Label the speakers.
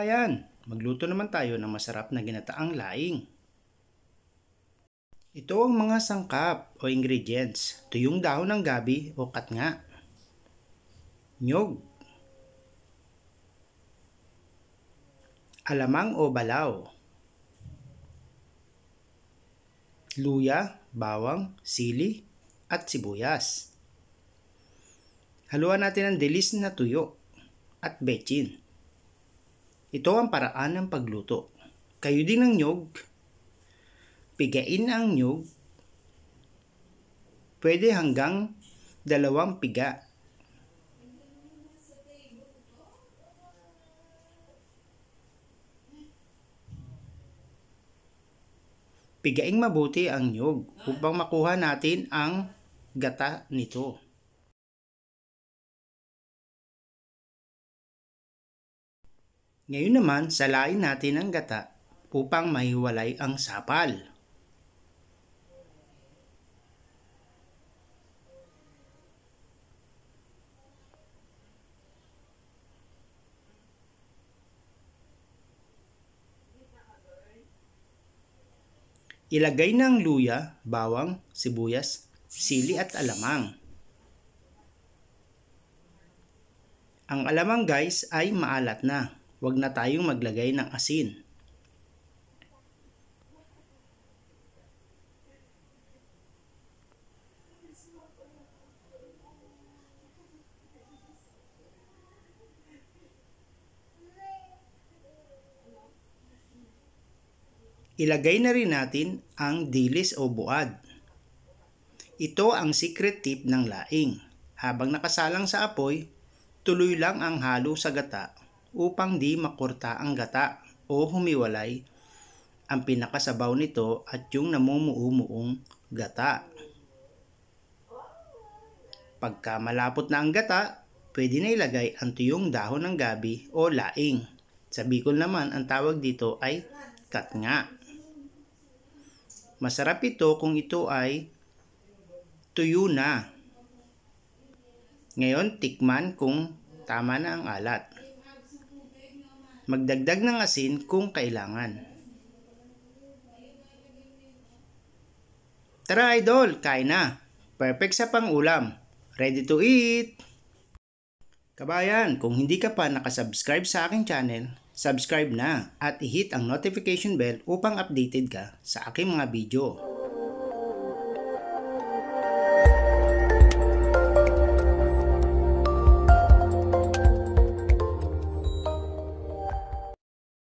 Speaker 1: Ayan, magluto naman tayo ng masarap na ginataang laing. Ito ang mga sangkap o ingredients. Tuyong dahon ng gabi o katnga. Nyog. Alamang o balaw. Luya, bawang, sili, at sibuyas. Haluan natin ang dilis na tuyo at bechin. Ito ang paraan ng pagluto. Kayo din ang nyog. Pigain ang nyog. Pwede hanggang dalawang piga. Pigain mabuti ang nyog upang makuha natin ang gata nito. Ngayon naman, salain natin ang gata upang maiwalay ang sapal. Ilagay ng luya, bawang, sibuyas, sili at alamang. Ang alamang guys ay maalat na. Huwag na tayong maglagay ng asin. Ilagay na rin natin ang dilis o buad. Ito ang secret tip ng laing. Habang nakasalang sa apoy, tuloy lang ang halo sa gata upang di makurta ang gata o humiwalay ang pinakasabaw nito at yung namumuumuong gata. Pagka malapot na ang gata, pwede na ilagay ang tuyong dahon ng gabi o laing. Sa Bicol naman, ang tawag dito ay katnga. Masarap ito kung ito ay tuyo na. Ngayon, tikman kung tama na ang alat. Magdagdag ng asin kung kailangan. Tara idol, kain na. Perfect sa pangulam. Ready to eat! Kabayan, kung hindi ka pa nakasubscribe sa aking channel, subscribe na at i-hit ang notification bell upang updated ka sa aking mga video.